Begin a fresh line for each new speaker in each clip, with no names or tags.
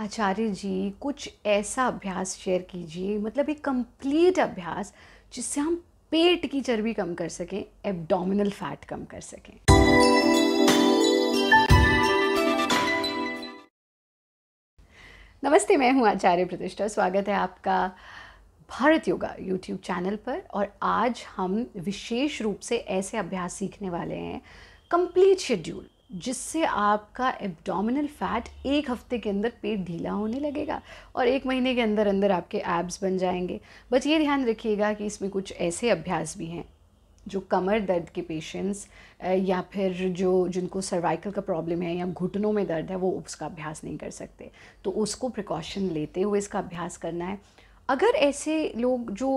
आचार्य जी कुछ ऐसा अभ्यास शेयर कीजिए मतलब एक कंप्लीट अभ्यास जिससे हम पेट की चर्बी कम कर सकें एब्डोमिनल फैट कम कर सकें नमस्ते मैं हूं आचार्य प्रतिष्ठा स्वागत है आपका भारत योगा यूट्यूब चैनल पर और आज हम विशेष रूप से ऐसे अभ्यास सीखने वाले हैं कंप्लीट शेड्यूल जिससे आपका एब्डोमिनल फैट एक हफ्ते के अंदर पेट ढीला होने लगेगा और एक महीने के अंदर अंदर आपके एब्स बन जाएंगे बस ये ध्यान रखिएगा कि इसमें कुछ ऐसे अभ्यास भी हैं जो कमर दर्द के पेशेंट्स या फिर जो जिनको सर्वाइकल का प्रॉब्लम है या घुटनों में दर्द है वो उसका अभ्यास नहीं कर सकते तो उसको प्रिकॉशन लेते हुए इसका अभ्यास करना है अगर ऐसे लोग जो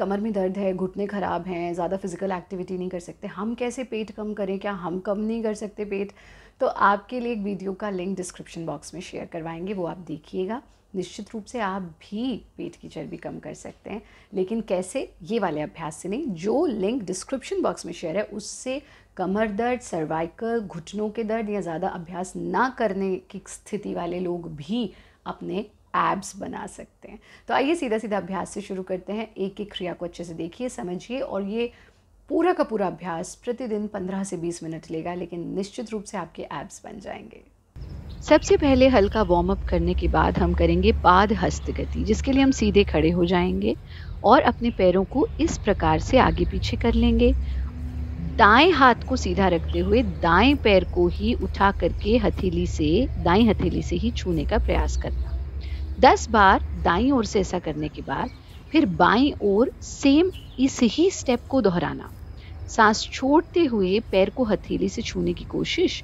कमर में दर्द है घुटने ख़राब हैं ज़्यादा फिज़िकल एक्टिविटी नहीं कर सकते हम कैसे पेट कम करें क्या हम कम नहीं कर सकते पेट तो आपके लिए एक वीडियो का लिंक डिस्क्रिप्शन बॉक्स में शेयर करवाएंगे वो आप देखिएगा निश्चित रूप से आप भी पेट की चर्बी कम कर सकते हैं लेकिन कैसे ये वाले अभ्यास से नहीं जो लिंक डिस्क्रिप्शन बॉक्स में शेयर है उससे कमर दर्द सर्वाइकल घुटनों के दर्द या ज़्यादा अभ्यास ना करने की स्थिति वाले लोग भी अपने एब्स बना सकते हैं तो आइए सीधा सीधा अभ्यास से शुरू करते हैं एक एक क्रिया को अच्छे से देखिए समझिए और ये पूरा का पूरा अभ्यास प्रतिदिन 15 से 20 मिनट लेगा लेकिन निश्चित रूप से आपके एब्स बन जाएंगे सबसे पहले हल्का वार्म अप करने के बाद हम करेंगे पाद हस्त गति जिसके लिए हम सीधे खड़े हो जाएंगे और अपने पैरों को इस प्रकार से आगे पीछे कर लेंगे दाएं हाथ को सीधा रखते हुए दाएं पैर को ही उठा करके हथेली से दाएं हथेली से ही छूने का प्रयास करना दस बार दाई ओर से ऐसा करने के बाद फिर बाई ओर सेम इस ही स्टेप को दोहराना सांस छोड़ते हुए पैर को हथेली से छूने की कोशिश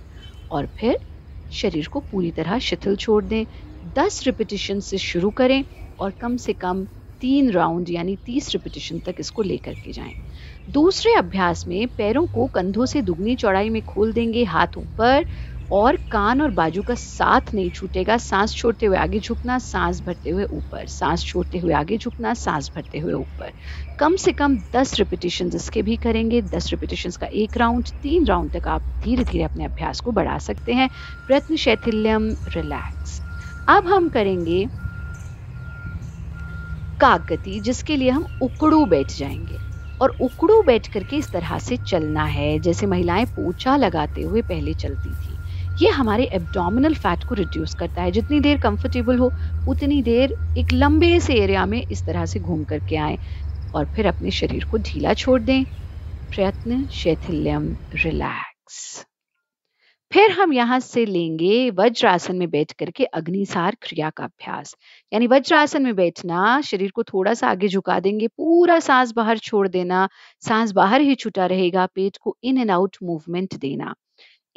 और फिर शरीर को पूरी तरह शिथिल छोड़ दें दस रिपीटिशन से शुरू करें और कम से कम तीन राउंड यानी तीस रिपीटिशन तक इसको लेकर के जाएं। दूसरे अभ्यास में पैरों को कंधों से दुगनी चौड़ाई में खोल देंगे हाथ ऊपर और कान और बाजू का साथ नहीं छूटेगा सांस छोड़ते हुए आगे झुकना सांस भरते हुए ऊपर सांस छोड़ते हुए आगे झुकना सांस भरते हुए ऊपर कम से कम दस रिपीटेशन इसके भी करेंगे दस रिपीटेशन का एक राउंड तीन राउंड तक आप धीरे धीरे अपने अभ्यास को बढ़ा सकते हैं प्रयत्न शैथिल्यम रिलैक्स अब हम करेंगे कागति जिसके लिए हम उकड़ू बैठ जाएंगे और उकड़ू बैठ करके इस तरह से चलना है जैसे महिलाएं पोछा लगाते हुए पहले चलती थी ये हमारे एब्डोमिनल फैट को रिड्यूस करता है जितनी देर कंफर्टेबल हो उतनी देर एक लंबे से एरिया में इस तरह से घूम करके आए और फिर अपने शरीर को ढीला छोड़ दें प्रयत्न शैथिल्यम रिलैक्स फिर हम यहाँ से लेंगे वज्रासन में बैठ करके अग्निसार क्रिया का अभ्यास यानी वज्रासन में बैठना शरीर को थोड़ा सा आगे झुका देंगे पूरा सांस बाहर छोड़ देना सांस बाहर ही छुटा रहेगा पेट को इन एंड आउट मूवमेंट देना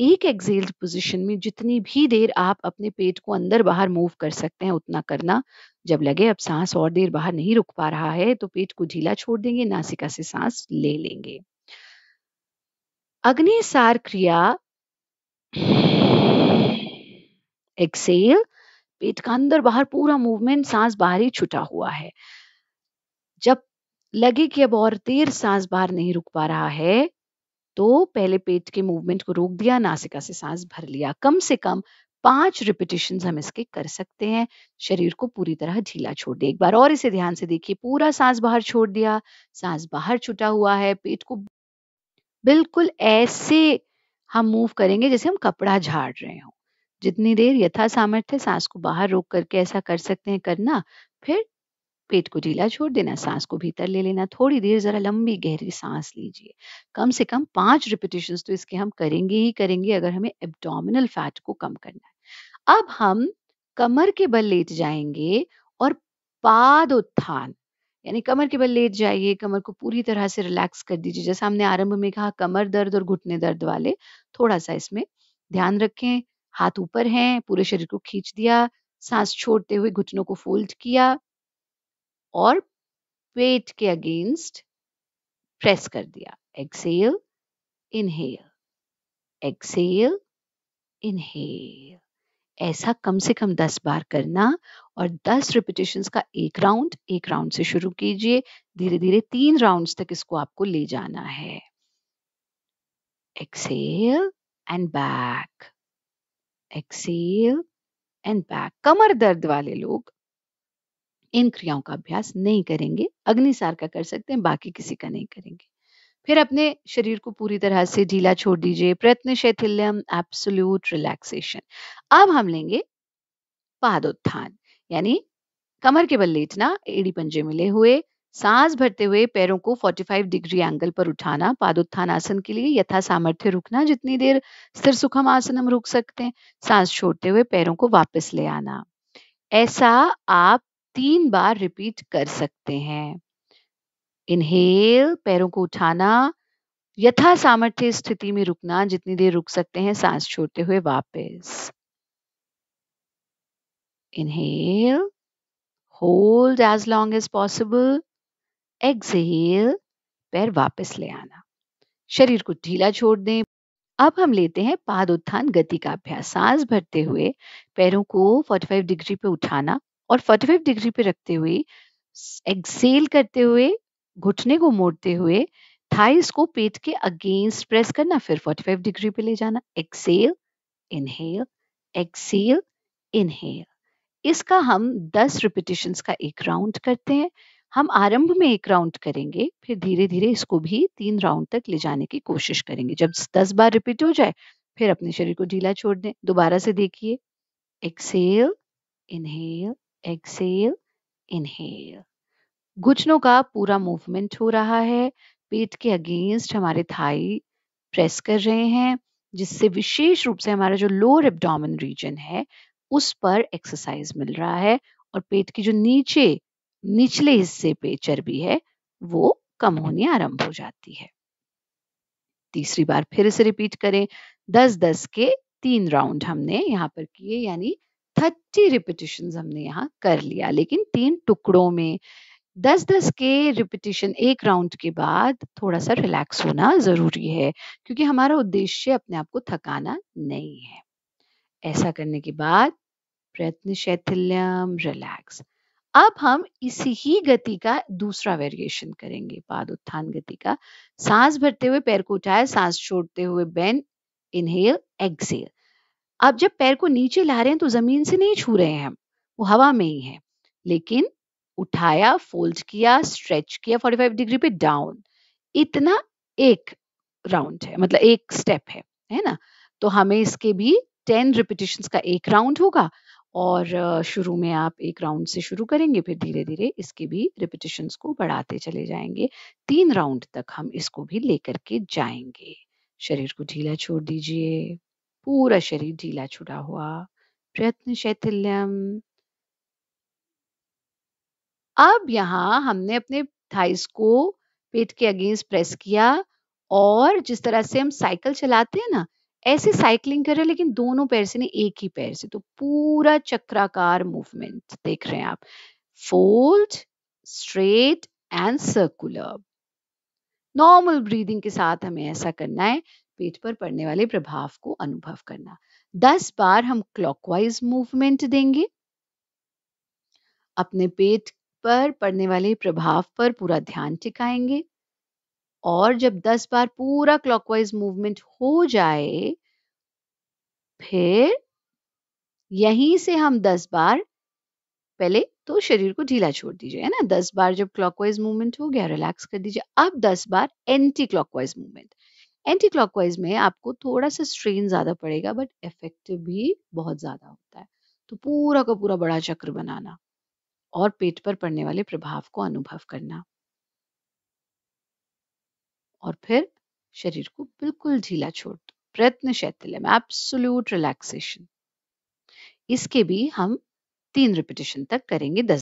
एक एक्सेल्ड पोजीशन में जितनी भी देर आप अपने पेट को अंदर बाहर मूव कर सकते हैं उतना करना जब लगे अब सांस और देर बाहर नहीं रुक पा रहा है तो पेट को ढीला छोड़ देंगे नासिका से सांस ले लेंगे अग्निसार क्रिया एक्सेल पेट का अंदर बाहर पूरा मूवमेंट सांस बाहर ही छुटा हुआ है जब लगे कि अब और देर सांस बाहर नहीं रुक पा रहा है तो पहले पेट के मूवमेंट को रोक दिया नासिका से सांस भर लिया कम से कम पांच रिपीटेशन हम इसके कर सकते हैं शरीर को पूरी तरह ढीला छोड़ दिया एक बार और इसे ध्यान से देखिए पूरा सांस बाहर छोड़ दिया सांस बाहर छुटा हुआ है पेट को बिल्कुल ऐसे हम मूव करेंगे जैसे हम कपड़ा झाड़ रहे हो जितनी देर यथा सामर्थ्य सांस को बाहर रोक करके ऐसा कर सकते हैं करना फिर पेट को ढीला छोड़ देना सांस को भीतर ले लेना थोड़ी देर जरा लंबी गहरी सांस लीजिए कम से कम पांच रिपीटेशन तो इसके हम करेंगे ही करेंगे अगर हमें एब्डोमिनल फैट को कम करना है अब हम कमर के बल लेट जाएंगे और पाद उत्थान यानी कमर के बल लेट जाइए कमर को पूरी तरह से रिलैक्स कर दीजिए जैसा हमने आरंभ में कहा कमर दर्द और घुटने दर्द वाले थोड़ा सा इसमें ध्यान रखें हाथ ऊपर हैं पूरे शरीर को खींच दिया सांस छोड़ते हुए घुटनों को फोल्ड किया और पेट के अगेंस्ट प्रेस कर दिया एक्सेल इनहेल एक्सेल इनहेल ऐसा कम से कम दस बार करना और दस रिपीटेशन का एक राउंड एक राउंड से शुरू कीजिए धीरे धीरे तीन राउंड्स तक इसको आपको ले जाना है exhale and back exhale and back कमर दर्द वाले लोग इन क्रियाओं का अभ्यास नहीं करेंगे अग्निसार का कर सकते हैं बाकी किसी का नहीं करेंगे फिर अपने शरीर को पूरी तरह से ढीला छोड़ दीजिए प्रयत्न शैथिल्यम एब्सोल्यूट रिलैक्सेशन अब हम लेंगे पादोत्थान यानी कमर के बल लेटना एड़ी पंजे मिले हुए सांस भरते हुए पैरों को 45 डिग्री एंगल पर उठाना पादोत्थान आसन के लिए यथा सामर्थ्य रुकना जितनी देर स्थिर सुखम आसन हम रुक सकते हैं सांस छोड़ते हुए पैरों को वापस ले आना ऐसा आप तीन बार रिपीट कर सकते हैं इनहेल पैरों को उठाना यथा सामर्थ्य स्थिति में रुकना जितनी देर रुक सकते हैं सांस छोड़ते हुए वापस inhale hold as long as possible exhale पैर वापस ले आना शरीर को ढीला छोड़ दें अब हम लेते हैं पाद उत्थान गति का अभ्यास सांस भरते हुए पैरों को 45 डिग्री पे उठाना और 45 डिग्री पे रखते हुए एक्सेल करते हुए घुटने को मोड़ते हुए थाइस को पेट के अगेंस्ट प्रेस करना फिर 45 डिग्री पे ले जाना एक्सेल इनहेल एक्सेल इनहेल इसका हम 10 रिपीटेशन का एक राउंड करते हैं हम आरंभ में एक राउंड करेंगे फिर धीरे धीरे इसको भी तीन राउंड तक ले जाने की कोशिश करेंगे जब 10 बार रिपीट हो जाए फिर अपने शरीर को ढीला छोड़ दें दोबारा से देखिए एक्सेल इनहेल एक्सेल इनहेल घुटनों का पूरा मूवमेंट हो रहा है पेट के अगेंस्ट हमारे थाई प्रेस कर रहे हैं जिससे विशेष रूप से हमारा जो लोअर एब्डोमिन रीजन है उस पर एक्सरसाइज मिल रहा है और पेट की जो नीचे निचले हिस्से पे चर्बी है वो कम होनी आरंभ हो जाती है तीसरी बार फिर इसे रिपीट करें दस दस के तीन राउंड हमने यहाँ पर किए यानी थर्टी रिपीटेशन हमने यहाँ कर लिया लेकिन तीन टुकड़ों में दस दस के रिपीटेशन एक राउंड के बाद थोड़ा सा रिलैक्स होना जरूरी है क्योंकि हमारा उद्देश्य अपने आप को थकाना नहीं है ऐसा करने के बाद प्रयत्न शैथिल्यम रिलैक्स अब हम इसी ही गति का दूसरा वेरिएशन करेंगे पाद उत्थान गति का सांस भरते हुए पैर को उठाए सांस छोड़ते हुए बेन इनहेल एक्सेल आप जब पैर को नीचे ला रहे हैं तो जमीन से नहीं छू रहे हैं हम वो हवा में ही है लेकिन उठाया फोल्ड किया स्ट्रेच किया 45 डिग्री पे डाउन इतना एक राउंड है मतलब एक स्टेप है है ना तो हमें इसके भी टेन रिपीटेशन का एक राउंड होगा और शुरू में आप एक राउंड से शुरू करेंगे फिर धीरे धीरे इसके भी रिपीटेशंस को बढ़ाते चले जाएंगे तीन राउंड तक हम इसको भी लेकर के जाएंगे शरीर को ढीला छोड़ दीजिए पूरा शरीर ढीला छुड़ा हुआ प्रयत्न शैथिल्यम अब यहाँ हमने अपने थाइस को पेट के अगेंस्ट प्रेस किया और जिस तरह से हम साइकिल चलाते हैं ना ऐसे साइकिलिंग कर रहे हैं लेकिन दोनों पैर से नहीं एक ही पैर से तो पूरा चक्राकार मूवमेंट देख रहे हैं आप fold straight and circular normal breathing के साथ हमें ऐसा करना है पेट पर पड़ने वाले प्रभाव को अनुभव करना दस बार हम क्लॉकवाइज मूवमेंट देंगे अपने पेट पर पड़ने वाले प्रभाव पर पूरा ध्यान टिकाएंगे और जब दस बार पूरा क्लॉकवाइज मूवमेंट हो जाए फिर यहीं से हम दस बार पहले तो शरीर को ढीला छोड़ दीजिए है ना दस बार जब क्लॉकवाइज मूवमेंट हो गया रिलैक्स कर दीजिए अब दस बार anticlockwise movement anticlockwise में आपको थोड़ा सा स्ट्रेन ज़्यादा पड़ेगा बट इफेक्टिव भी बहुत ज़्यादा होता है तो पूरा का पूरा बड़ा चक्र बनाना और पेट पर पड़ने वाले प्रभाव को अनुभव करना और फिर शरीर को बिल्कुल ढीला छोड़ दो प्रयत्न शैथिल्य में एब्सोल्यूट रिलैक्सेशन इसके भी हम तीन रिपीटेशन तक करेंगे दस